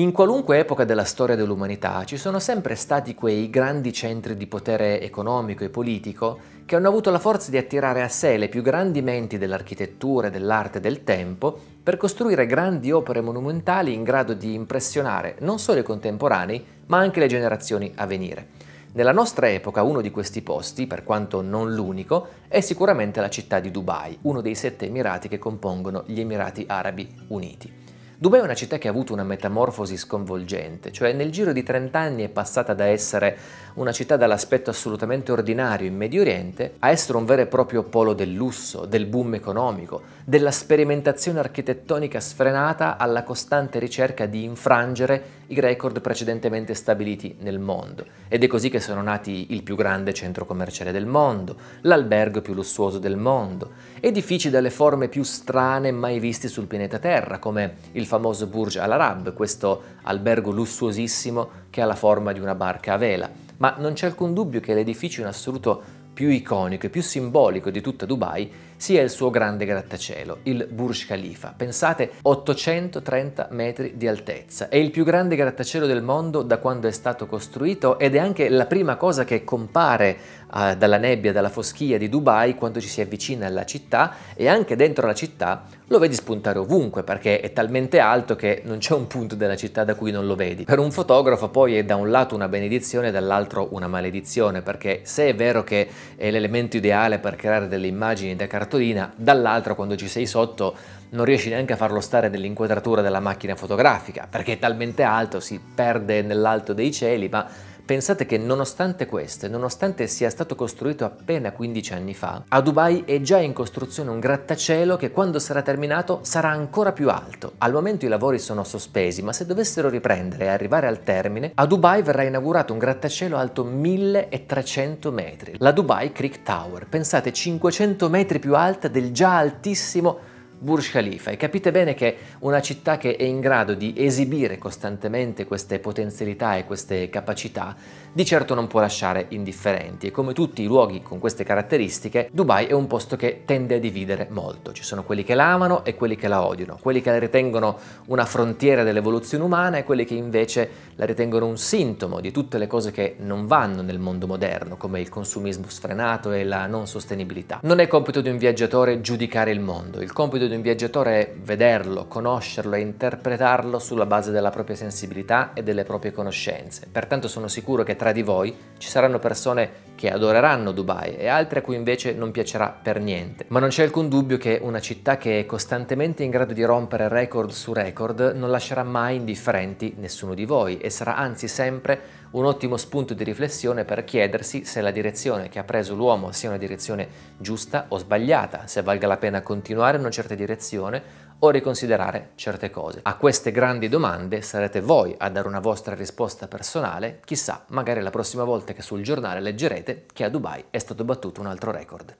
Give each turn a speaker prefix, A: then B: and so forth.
A: In qualunque epoca della storia dell'umanità ci sono sempre stati quei grandi centri di potere economico e politico che hanno avuto la forza di attirare a sé le più grandi menti dell'architettura, dell'arte e del tempo per costruire grandi opere monumentali in grado di impressionare non solo i contemporanei ma anche le generazioni a venire. Nella nostra epoca uno di questi posti, per quanto non l'unico, è sicuramente la città di Dubai, uno dei sette Emirati che compongono gli Emirati Arabi Uniti. Dubai è una città che ha avuto una metamorfosi sconvolgente, cioè nel giro di 30 anni è passata da essere una città dall'aspetto assolutamente ordinario in Medio Oriente a essere un vero e proprio polo del lusso, del boom economico, della sperimentazione architettonica sfrenata alla costante ricerca di infrangere i record precedentemente stabiliti nel mondo. Ed è così che sono nati il più grande centro commerciale del mondo, l'albergo più lussuoso del mondo, edifici dalle forme più strane mai visti sul pianeta Terra, come il famoso Burj Al Arab, questo albergo lussuosissimo che ha la forma di una barca a vela. Ma non c'è alcun dubbio che l'edificio in assoluto più iconico e più simbolico di tutta Dubai sia il suo grande grattacielo, il Burj Khalifa. Pensate, 830 metri di altezza. È il più grande grattacielo del mondo da quando è stato costruito ed è anche la prima cosa che compare eh, dalla nebbia, dalla foschia di Dubai quando ci si avvicina alla città e anche dentro la città lo vedi spuntare ovunque perché è talmente alto che non c'è un punto della città da cui non lo vedi. Per un fotografo poi è da un lato una benedizione e dall'altro una maledizione perché se è vero che è l'elemento ideale per creare delle immagini da cartone cartolina, dall'altra quando ci sei sotto non riesci neanche a farlo stare nell'inquadratura della macchina fotografica, perché è talmente alto, si perde nell'alto dei cieli, ma Pensate che nonostante questo, nonostante sia stato costruito appena 15 anni fa, a Dubai è già in costruzione un grattacielo che quando sarà terminato sarà ancora più alto. Al momento i lavori sono sospesi, ma se dovessero riprendere e arrivare al termine, a Dubai verrà inaugurato un grattacielo alto 1300 metri, la Dubai Creek Tower. Pensate, 500 metri più alta del già altissimo Burj Khalifa e capite bene che una città che è in grado di esibire costantemente queste potenzialità e queste capacità di certo non può lasciare indifferenti e come tutti i luoghi con queste caratteristiche Dubai è un posto che tende a dividere molto, ci sono quelli che la amano e quelli che la odiano, quelli che la ritengono una frontiera dell'evoluzione umana e quelli che invece la ritengono un sintomo di tutte le cose che non vanno nel mondo moderno come il consumismo sfrenato e la non sostenibilità. Non è compito di un viaggiatore giudicare il mondo, il compito di un viaggiatore è vederlo, conoscerlo e interpretarlo sulla base della propria sensibilità e delle proprie conoscenze. Pertanto sono sicuro che tra di voi ci saranno persone che adoreranno Dubai e altre a cui invece non piacerà per niente. Ma non c'è alcun dubbio che una città che è costantemente in grado di rompere record su record non lascerà mai indifferenti nessuno di voi e sarà anzi sempre un ottimo spunto di riflessione per chiedersi se la direzione che ha preso l'uomo sia una direzione giusta o sbagliata, se valga la pena continuare in una certa direzione o riconsiderare certe cose. A queste grandi domande sarete voi a dare una vostra risposta personale, chissà, magari la prossima volta che sul giornale leggerete che a Dubai è stato battuto un altro record.